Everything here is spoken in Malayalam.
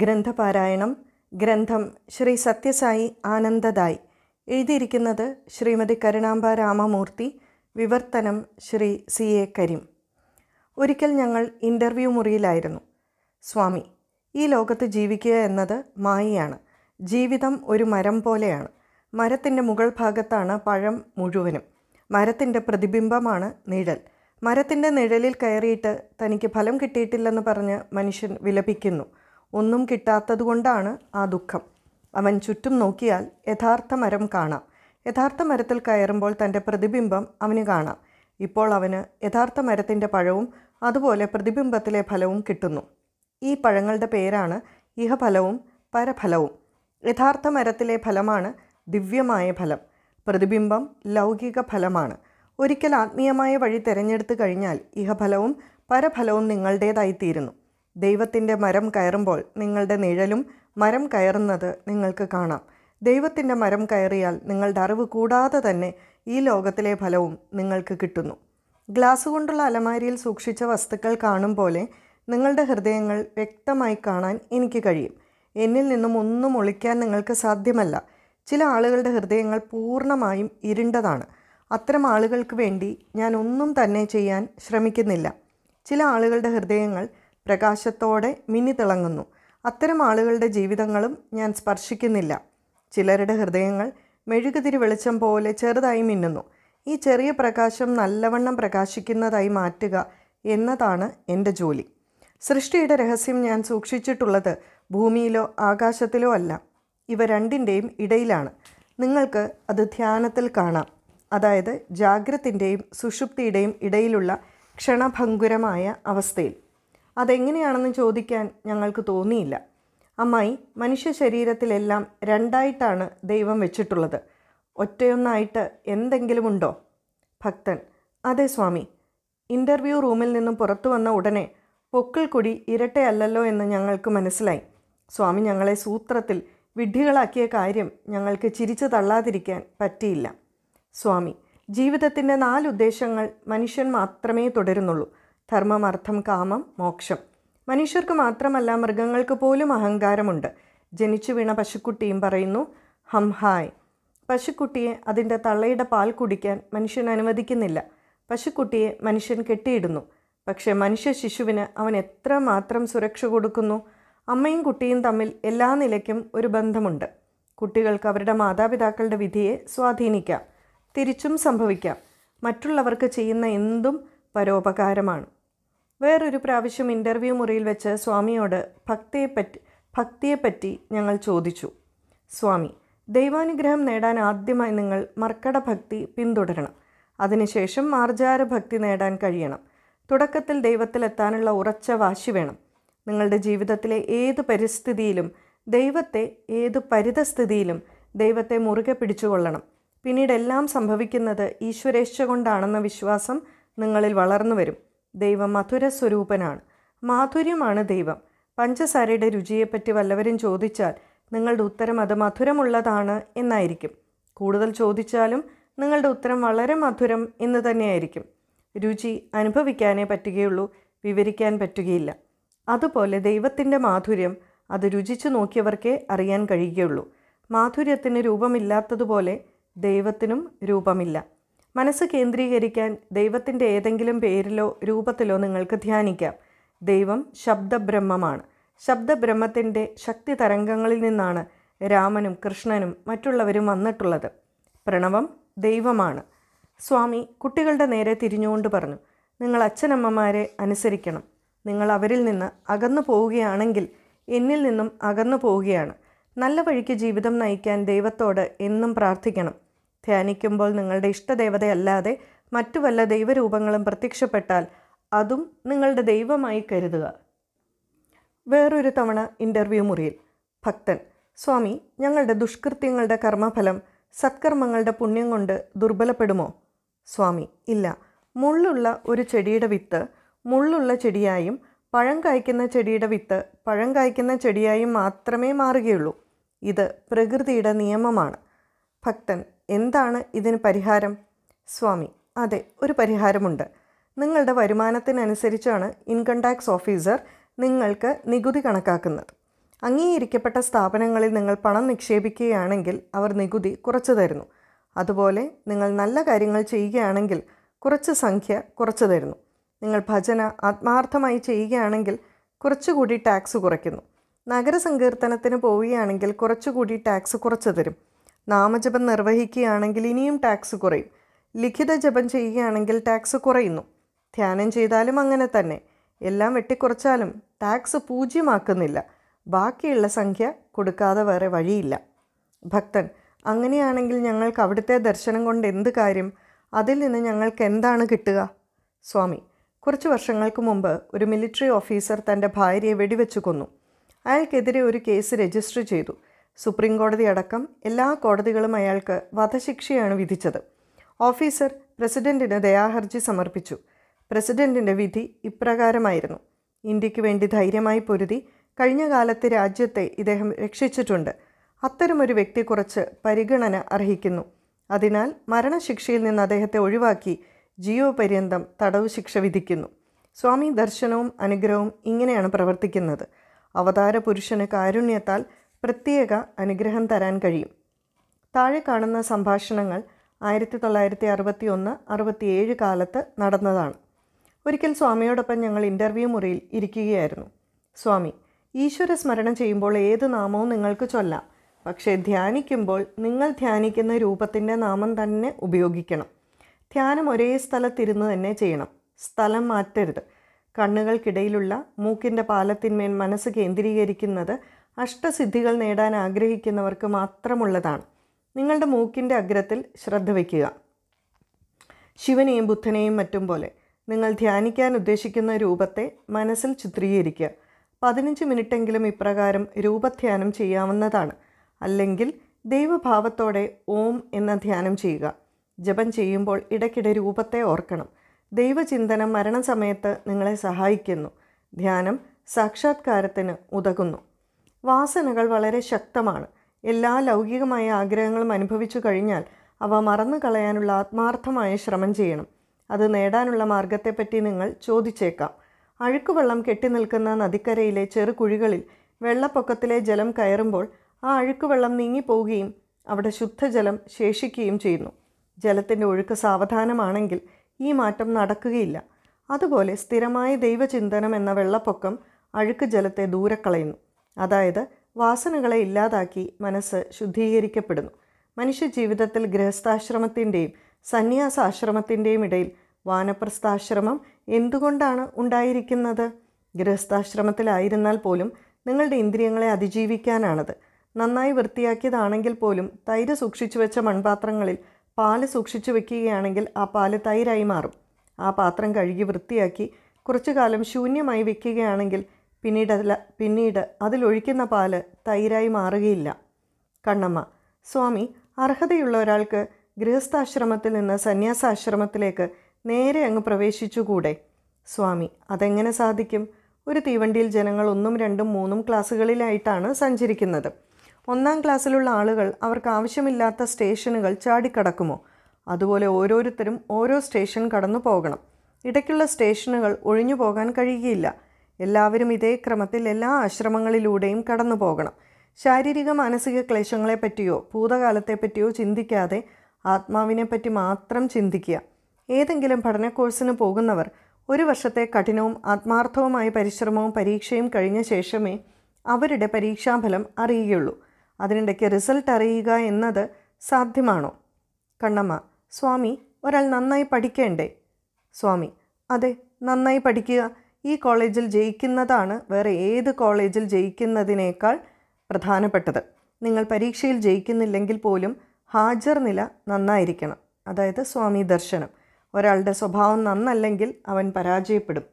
ഗ്രന്ഥപാരായണം ഗ്രന്ഥം ശ്രീ സത്യസായി ആനന്ദദായി എഴുതിയിരിക്കുന്നത് ശ്രീമതി കരുണാംബ രാമമൂർത്തി വിവർത്തനം ശ്രീ സി എ കരീം ഒരിക്കൽ ഞങ്ങൾ ഇൻ്റർവ്യൂ മുറിയിലായിരുന്നു സ്വാമി ഈ ലോകത്ത് ജീവിക്കുക എന്നത് മായയാണ് ജീവിതം ഒരു മരം പോലെയാണ് മരത്തിൻ്റെ മുകൾ ഭാഗത്താണ് പഴം മുഴുവനും മരത്തിൻ്റെ പ്രതിബിംബമാണ് നിഴൽ മരത്തിൻ്റെ നിഴലിൽ കയറിയിട്ട് തനിക്ക് ഫലം കിട്ടിയിട്ടില്ലെന്ന് പറഞ്ഞ് മനുഷ്യൻ വിലപിക്കുന്നു ഒന്നും കിട്ടാത്തതുകൊണ്ടാണ് ആ ദുഃഖം അവൻ ചുറ്റും നോക്കിയാൽ യഥാർത്ഥ മരം കാണാം യഥാർത്ഥ മരത്തിൽ കയറുമ്പോൾ തൻ്റെ പ്രതിബിംബം അവന് കാണാം ഇപ്പോൾ അവന് യഥാർത്ഥ മരത്തിൻ്റെ പഴവും അതുപോലെ പ്രതിബിംബത്തിലെ ഫലവും കിട്ടുന്നു ഈ പഴങ്ങളുടെ പേരാണ് ഇഹഫലവും പരഫലവും യഥാർത്ഥ മരത്തിലെ ഫലമാണ് ദിവ്യമായ ഫലം പ്രതിബിംബം ലൗകിക ഫലമാണ് ഒരിക്കൽ ആത്മീയമായ വഴി തിരഞ്ഞെടുത്തു കഴിഞ്ഞാൽ ഇഹഫലവും പരഫലവും നിങ്ങളുടേതായിത്തീരുന്നു ദൈവത്തിൻ്റെ മരം കയറുമ്പോൾ നിങ്ങളുടെ നിഴലും മരം കയറുന്നത് നിങ്ങൾക്ക് കാണാം ദൈവത്തിൻ്റെ മരം കയറിയാൽ നിങ്ങളുടെ അറിവ് കൂടാതെ തന്നെ ഈ ലോകത്തിലെ ഫലവും നിങ്ങൾക്ക് കിട്ടുന്നു ഗ്ലാസ് കൊണ്ടുള്ള അലമാരിയിൽ സൂക്ഷിച്ച വസ്തുക്കൾ കാണും പോലെ നിങ്ങളുടെ ഹൃദയങ്ങൾ വ്യക്തമായി കാണാൻ എനിക്ക് കഴിയും എന്നിൽ നിന്നും ഒന്നും ഒളിക്കാൻ നിങ്ങൾക്ക് സാധ്യമല്ല ചില ആളുകളുടെ ഹൃദയങ്ങൾ പൂർണ്ണമായും ഇരുണ്ടതാണ് അത്തരം ആളുകൾക്ക് വേണ്ടി ഞാൻ ഒന്നും തന്നെ ചെയ്യാൻ ശ്രമിക്കുന്നില്ല ചില ആളുകളുടെ ഹൃദയങ്ങൾ പ്രകാശത്തോടെ തിളങ്ങുന്നു അത്തരം ആളുകളുടെ ജീവിതങ്ങളും ഞാൻ സ്പർശിക്കുന്നില്ല ചിലരുടെ ഹൃദയങ്ങൾ മെഴുകുതിരി വെളിച്ചം പോലെ ചെറുതായി മിന്നുന്നു ഈ ചെറിയ പ്രകാശം നല്ലവണ്ണം പ്രകാശിക്കുന്നതായി മാറ്റുക എന്നതാണ് എൻ്റെ ജോലി സൃഷ്ടിയുടെ രഹസ്യം ഞാൻ സൂക്ഷിച്ചിട്ടുള്ളത് ഭൂമിയിലോ ആകാശത്തിലോ അല്ല ഇവ രണ്ടിൻ്റെയും ഇടയിലാണ് നിങ്ങൾക്ക് അത് ധ്യാനത്തിൽ കാണാം അതായത് ജാഗ്രത്തിൻ്റെയും സുഷുപ്തിയുടെയും ഇടയിലുള്ള ക്ഷണഭങ്കുരമായ അവസ്ഥയിൽ അതെങ്ങനെയാണെന്ന് ചോദിക്കാൻ ഞങ്ങൾക്ക് തോന്നിയില്ല അമ്മായി മനുഷ്യ ശരീരത്തിലെല്ലാം രണ്ടായിട്ടാണ് ദൈവം വെച്ചിട്ടുള്ളത് ഒറ്റയൊന്നായിട്ട് എന്തെങ്കിലും ഉണ്ടോ ഭക്തൻ അതെ സ്വാമി ഇൻ്റർവ്യൂ റൂമിൽ നിന്നും പുറത്തു വന്ന ഉടനെ കുടി ഇരട്ടയല്ലോ എന്ന് ഞങ്ങൾക്ക് മനസ്സിലായി സ്വാമി ഞങ്ങളെ സൂത്രത്തിൽ വിഡ്ഢികളാക്കിയ കാര്യം ഞങ്ങൾക്ക് ചിരിച്ചു തള്ളാതിരിക്കാൻ പറ്റിയില്ല സ്വാമി ജീവിതത്തിൻ്റെ നാലുദ്ദേശങ്ങൾ മനുഷ്യൻ മാത്രമേ തുടരുന്നുള്ളൂ ധർമ്മം അർത്ഥം കാമം മോക്ഷം മനുഷ്യർക്ക് മാത്രമല്ല മൃഗങ്ങൾക്ക് പോലും അഹങ്കാരമുണ്ട് ജനിച്ചു വീണ പശുക്കുട്ടിയും പറയുന്നു ഹം ഹായ് പശുക്കുട്ടിയെ അതിൻ്റെ തള്ളയുടെ പാൽ കുടിക്കാൻ മനുഷ്യൻ അനുവദിക്കുന്നില്ല പശുക്കുട്ടിയെ മനുഷ്യൻ കെട്ടിയിടുന്നു പക്ഷേ മനുഷ്യ ശിശുവിന് അവൻ എത്ര മാത്രം സുരക്ഷ കൊടുക്കുന്നു അമ്മയും കുട്ടിയും തമ്മിൽ എല്ലാ നിലയ്ക്കും ഒരു ബന്ധമുണ്ട് കുട്ടികൾക്ക് അവരുടെ മാതാപിതാക്കളുടെ വിധിയെ സ്വാധീനിക്കാം തിരിച്ചും സംഭവിക്കാം മറ്റുള്ളവർക്ക് ചെയ്യുന്ന എന്തും പരോപകാരമാണ് വേറൊരു പ്രാവശ്യം ഇൻ്റർവ്യൂ മുറിയിൽ വെച്ച് സ്വാമിയോട് ഭക്തിയെപ്പറ്റി ഭക്തിയെപ്പറ്റി ഞങ്ങൾ ചോദിച്ചു സ്വാമി ദൈവാനുഗ്രഹം നേടാൻ ആദ്യമായി നിങ്ങൾ മർക്കട ഭക്തി പിന്തുടരണം അതിനുശേഷം മാർജാര ഭക്തി നേടാൻ കഴിയണം തുടക്കത്തിൽ ദൈവത്തിലെത്താനുള്ള ഉറച്ച വാശി വേണം നിങ്ങളുടെ ജീവിതത്തിലെ ഏത് പരിസ്ഥിതിയിലും ദൈവത്തെ ഏത് പരിതസ്ഥിതിയിലും ദൈവത്തെ മുറുകെ പിടിച്ചുകൊള്ളണം പിന്നീട് എല്ലാം സംഭവിക്കുന്നത് ഈശ്വരേച്ഛ കൊണ്ടാണെന്ന വിശ്വാസം നിങ്ങളിൽ വളർന്നു വരും ദൈവം മധുര സ്വരൂപനാണ് മാധുര്യമാണ് ദൈവം പഞ്ചസാരയുടെ രുചിയെപ്പറ്റി വല്ലവരും ചോദിച്ചാൽ നിങ്ങളുടെ ഉത്തരം അത് മധുരമുള്ളതാണ് എന്നായിരിക്കും കൂടുതൽ ചോദിച്ചാലും നിങ്ങളുടെ ഉത്തരം വളരെ മധുരം എന്ന് തന്നെയായിരിക്കും രുചി അനുഭവിക്കാനേ പറ്റുകയുള്ളൂ വിവരിക്കാൻ പറ്റുകയില്ല അതുപോലെ ദൈവത്തിൻ്റെ മാധുര്യം അത് രുചിച്ചു നോക്കിയവർക്കേ അറിയാൻ കഴിയുകയുള്ളൂ മാധുര്യത്തിന് രൂപമില്ലാത്തതുപോലെ ദൈവത്തിനും രൂപമില്ല മനസ്സ് കേന്ദ്രീകരിക്കാൻ ദൈവത്തിൻ്റെ ഏതെങ്കിലും പേരിലോ രൂപത്തിലോ നിങ്ങൾക്ക് ധ്യാനിക്കാം ദൈവം ശബ്ദബ്രഹ്മമാണ് ശബ്ദബ്രഹ്മത്തിൻ്റെ ശക്തി തരംഗങ്ങളിൽ നിന്നാണ് രാമനും കൃഷ്ണനും മറ്റുള്ളവരും വന്നിട്ടുള്ളത് പ്രണവം ദൈവമാണ് സ്വാമി കുട്ടികളുടെ നേരെ തിരിഞ്ഞുകൊണ്ട് പറഞ്ഞു നിങ്ങൾ അച്ഛനമ്മമാരെ അനുസരിക്കണം നിങ്ങൾ അവരിൽ നിന്ന് അകന്നു പോവുകയാണെങ്കിൽ എന്നിൽ നിന്നും അകന്നു പോവുകയാണ് നല്ല വഴിക്ക് ജീവിതം നയിക്കാൻ ദൈവത്തോട് എന്നും പ്രാർത്ഥിക്കണം ധ്യാനിക്കുമ്പോൾ നിങ്ങളുടെ ഇഷ്ടദേവതയല്ലാതെ മറ്റു വല്ല ദൈവരൂപങ്ങളും പ്രത്യക്ഷപ്പെട്ടാൽ അതും നിങ്ങളുടെ ദൈവമായി കരുതുക വേറൊരു തവണ ഇൻ്റർവ്യൂ മുറിയിൽ ഭക്തൻ സ്വാമി ഞങ്ങളുടെ ദുഷ്കൃത്യങ്ങളുടെ കർമ്മഫലം സത്കർമ്മങ്ങളുടെ പുണ്യം കൊണ്ട് ദുർബലപ്പെടുമോ സ്വാമി ഇല്ല മുള്ളുള്ള ഒരു ചെടിയുടെ വിത്ത് മുള്ളുള്ള ചെടിയായും പഴം കായ്ക്കുന്ന ചെടിയുടെ വിത്ത് പഴം കായ്ക്കുന്ന ചെടിയായും മാത്രമേ മാറുകയുള്ളൂ ഇത് പ്രകൃതിയുടെ നിയമമാണ് ഭക്തൻ എന്താണ് ഇതിന് പരിഹാരം സ്വാമി അതെ ഒരു പരിഹാരമുണ്ട് നിങ്ങളുടെ വരുമാനത്തിനനുസരിച്ചാണ് ഇൻകം ടാക്സ് ഓഫീസർ നിങ്ങൾക്ക് നികുതി കണക്കാക്കുന്നത് അംഗീകരിക്കപ്പെട്ട സ്ഥാപനങ്ങളിൽ നിങ്ങൾ പണം നിക്ഷേപിക്കുകയാണെങ്കിൽ അവർ നികുതി കുറച്ചു തരുന്നു അതുപോലെ നിങ്ങൾ നല്ല കാര്യങ്ങൾ ചെയ്യുകയാണെങ്കിൽ കുറച്ച് സംഖ്യ കുറച്ചു തരുന്നു നിങ്ങൾ ഭജന ആത്മാർത്ഥമായി ചെയ്യുകയാണെങ്കിൽ കുറച്ചുകൂടി ടാക്സ് കുറയ്ക്കുന്നു നഗരസങ്കീർത്തനത്തിന് പോവുകയാണെങ്കിൽ കുറച്ചുകൂടി ടാക്സ് കുറച്ചു തരും നാമജപം നിർവഹിക്കുകയാണെങ്കിൽ ഇനിയും ടാക്സ് കുറയും ലിഖിത ജപം ചെയ്യുകയാണെങ്കിൽ ടാക്സ് കുറയുന്നു ധ്യാനം ചെയ്താലും അങ്ങനെ തന്നെ എല്ലാം വെട്ടിക്കുറച്ചാലും ടാക്സ് പൂജ്യമാക്കുന്നില്ല ബാക്കിയുള്ള സംഖ്യ കൊടുക്കാതെ വേറെ വഴിയില്ല ഭക്തൻ അങ്ങനെയാണെങ്കിൽ ഞങ്ങൾക്ക് അവിടുത്തെ ദർശനം കൊണ്ട് എന്ത് കാര്യം അതിൽ നിന്ന് ഞങ്ങൾക്ക് എന്താണ് കിട്ടുക സ്വാമി കുറച്ച് വർഷങ്ങൾക്ക് മുമ്പ് ഒരു മിലിറ്ററി ഓഫീസർ തൻ്റെ ഭാര്യയെ വെടിവെച്ചു കൊന്നു അയാൾക്കെതിരെ ഒരു കേസ് രജിസ്റ്റർ ചെയ്തു സുപ്രീം കോടതി അടക്കം എല്ലാ കോടതികളും അയാൾക്ക് വധശിക്ഷയാണ് വിധിച്ചത് ഓഫീസർ പ്രസിഡന്റിന് ദയാഹർജി സമർപ്പിച്ചു പ്രസിഡന്റിൻ്റെ വിധി ഇപ്രകാരമായിരുന്നു ഇന്ത്യക്ക് വേണ്ടി ധൈര്യമായി പൊരുതി കഴിഞ്ഞ കാലത്തെ രാജ്യത്തെ ഇദ്ദേഹം രക്ഷിച്ചിട്ടുണ്ട് അത്തരമൊരു വ്യക്തി കുറച്ച് പരിഗണന അർഹിക്കുന്നു അതിനാൽ മരണശിക്ഷയിൽ നിന്ന് അദ്ദേഹത്തെ ഒഴിവാക്കി ജീവപര്യന്തം തടവ് ശിക്ഷ വിധിക്കുന്നു സ്വാമി ദർശനവും അനുഗ്രഹവും ഇങ്ങനെയാണ് പ്രവർത്തിക്കുന്നത് അവതാര പുരുഷന് കാരുണ്യത്താൽ പ്രത്യേക അനുഗ്രഹം തരാൻ കഴിയും താഴെ കാണുന്ന സംഭാഷണങ്ങൾ ആയിരത്തി തൊള്ളായിരത്തി അറുപത്തി ഒന്ന് അറുപത്തിയേഴ് കാലത്ത് നടന്നതാണ് ഒരിക്കൽ സ്വാമിയോടൊപ്പം ഞങ്ങൾ ഇൻ്റർവ്യൂ മുറിയിൽ ഇരിക്കുകയായിരുന്നു സ്വാമി ഈശ്വര സ്മരണ ചെയ്യുമ്പോൾ ഏത് നാമവും നിങ്ങൾക്ക് ചൊല്ലാം പക്ഷേ ധ്യാനിക്കുമ്പോൾ നിങ്ങൾ ധ്യാനിക്കുന്ന രൂപത്തിൻ്റെ നാമം തന്നെ ഉപയോഗിക്കണം ധ്യാനം ഒരേ സ്ഥലത്തിരുന്ന് തന്നെ ചെയ്യണം സ്ഥലം മാറ്റരുത് കണ്ണുകൾക്കിടയിലുള്ള മൂക്കിൻ്റെ പാലത്തിന്മേൽ മനസ്സ് കേന്ദ്രീകരിക്കുന്നത് അഷ്ടസിദ്ധികൾ നേടാൻ ആഗ്രഹിക്കുന്നവർക്ക് മാത്രമുള്ളതാണ് നിങ്ങളുടെ മൂക്കിൻ്റെ അഗ്രത്തിൽ ശ്രദ്ധ വയ്ക്കുക ശിവനെയും ബുദ്ധനെയും മറ്റും പോലെ നിങ്ങൾ ധ്യാനിക്കാൻ ഉദ്ദേശിക്കുന്ന രൂപത്തെ മനസ്സിൽ ചിത്രീകരിക്കുക പതിനഞ്ച് മിനിറ്റെങ്കിലും ഇപ്രകാരം രൂപധ്യാനം ചെയ്യാവുന്നതാണ് അല്ലെങ്കിൽ ദൈവഭാവത്തോടെ ഓം എന്ന ധ്യാനം ചെയ്യുക ജപം ചെയ്യുമ്പോൾ ഇടയ്ക്കിടെ രൂപത്തെ ഓർക്കണം ദൈവചിന്തനം മരണസമയത്ത് നിങ്ങളെ സഹായിക്കുന്നു ധ്യാനം സാക്ഷാത്കാരത്തിന് ഉതകുന്നു വാസനകൾ വളരെ ശക്തമാണ് എല്ലാ ലൗകികമായ ആഗ്രഹങ്ങളും അനുഭവിച്ചു കഴിഞ്ഞാൽ അവ മറന്നു കളയാനുള്ള ആത്മാർത്ഥമായ ശ്രമം ചെയ്യണം അത് നേടാനുള്ള മാർഗത്തെപ്പറ്റി നിങ്ങൾ ചോദിച്ചേക്കാം അഴുക്കുവെള്ളം കെട്ടി നിൽക്കുന്ന നദിക്കരയിലെ ചെറുകുഴികളിൽ വെള്ളപ്പൊക്കത്തിലെ ജലം കയറുമ്പോൾ ആ അഴുക്കുവെള്ളം നീങ്ങിപ്പോവുകയും അവിടെ ശുദ്ധജലം ശേഷിക്കുകയും ചെയ്യുന്നു ജലത്തിൻ്റെ ഒഴുക്ക് സാവധാനമാണെങ്കിൽ ഈ മാറ്റം നടക്കുകയില്ല അതുപോലെ സ്ഥിരമായ ദൈവചിന്തനം എന്ന വെള്ളപ്പൊക്കം അഴുക്ക് ജലത്തെ ദൂരക്കളയുന്നു അതായത് വാസനകളെ ഇല്ലാതാക്കി മനസ്സ് ശുദ്ധീകരിക്കപ്പെടുന്നു മനുഷ്യ ജീവിതത്തിൽ ഗൃഹസ്ഥാശ്രമത്തിൻ്റെയും സന്യാസാശ്രമത്തിൻ്റെയും ഇടയിൽ വാനപ്രസ്ഥാശ്രമം എന്തുകൊണ്ടാണ് ഉണ്ടായിരിക്കുന്നത് ഗൃഹസ്ഥാശ്രമത്തിലായിരുന്നാൽ പോലും നിങ്ങളുടെ ഇന്ദ്രിയങ്ങളെ അതിജീവിക്കാനാണത് നന്നായി വൃത്തിയാക്കിയതാണെങ്കിൽ പോലും തൈര് സൂക്ഷിച്ചു വെച്ച മൺപാത്രങ്ങളിൽ പാല് സൂക്ഷിച്ചു വെക്കുകയാണെങ്കിൽ ആ പാല് തൈരായി മാറും ആ പാത്രം കഴുകി വൃത്തിയാക്കി കുറച്ചു കാലം ശൂന്യമായി വെക്കുകയാണെങ്കിൽ പിന്നീട് അതിൽ പിന്നീട് അതിലൊഴിക്കുന്ന പാല് തൈരായി മാറുകയില്ല കണ്ണമ്മ സ്വാമി അർഹതയുള്ള ഒരാൾക്ക് ഗൃഹസ്ഥാശ്രമത്തിൽ നിന്ന് സന്യാസാശ്രമത്തിലേക്ക് നേരെ അങ്ങ് പ്രവേശിച്ചുകൂടെ സ്വാമി അതെങ്ങനെ സാധിക്കും ഒരു തീവണ്ടിയിൽ ജനങ്ങൾ ഒന്നും രണ്ടും മൂന്നും ക്ലാസ്സുകളിലായിട്ടാണ് സഞ്ചരിക്കുന്നത് ഒന്നാം ക്ലാസ്സിലുള്ള ആളുകൾ അവർക്ക് ആവശ്യമില്ലാത്ത സ്റ്റേഷനുകൾ ചാടിക്കടക്കുമോ അതുപോലെ ഓരോരുത്തരും ഓരോ സ്റ്റേഷൻ കടന്നു പോകണം ഇടയ്ക്കുള്ള സ്റ്റേഷനുകൾ ഒഴിഞ്ഞു പോകാൻ കഴിയുകയില്ല എല്ലാവരും ഇതേ ക്രമത്തിൽ എല്ലാ ആശ്രമങ്ങളിലൂടെയും കടന്നു പോകണം ശാരീരിക മാനസിക ക്ലേശങ്ങളെപ്പറ്റിയോ ഭൂതകാലത്തെപ്പറ്റിയോ ചിന്തിക്കാതെ ആത്മാവിനെപ്പറ്റി മാത്രം ചിന്തിക്കുക ഏതെങ്കിലും പഠന കോഴ്സിന് പോകുന്നവർ ഒരു വർഷത്തെ കഠിനവും ആത്മാർത്ഥവുമായ പരിശ്രമവും പരീക്ഷയും കഴിഞ്ഞ ശേഷമേ അവരുടെ പരീക്ഷാഫലം അറിയുകയുള്ളൂ അതിനിടയ്ക്ക് റിസൾട്ട് അറിയുക എന്നത് സാധ്യമാണോ കണ്ണമ്മ സ്വാമി ഒരാൾ നന്നായി പഠിക്കേണ്ടേ സ്വാമി അതെ നന്നായി പഠിക്കുക ഈ കോളേജിൽ ജയിക്കുന്നതാണ് വേറെ ഏത് കോളേജിൽ ജയിക്കുന്നതിനേക്കാൾ പ്രധാനപ്പെട്ടത് നിങ്ങൾ പരീക്ഷയിൽ ജയിക്കുന്നില്ലെങ്കിൽ പോലും ഹാജർ നില നന്നായിരിക്കണം അതായത് സ്വാമി ദർശനം ഒരാളുടെ സ്വഭാവം നന്നല്ലെങ്കിൽ അവൻ പരാജയപ്പെടും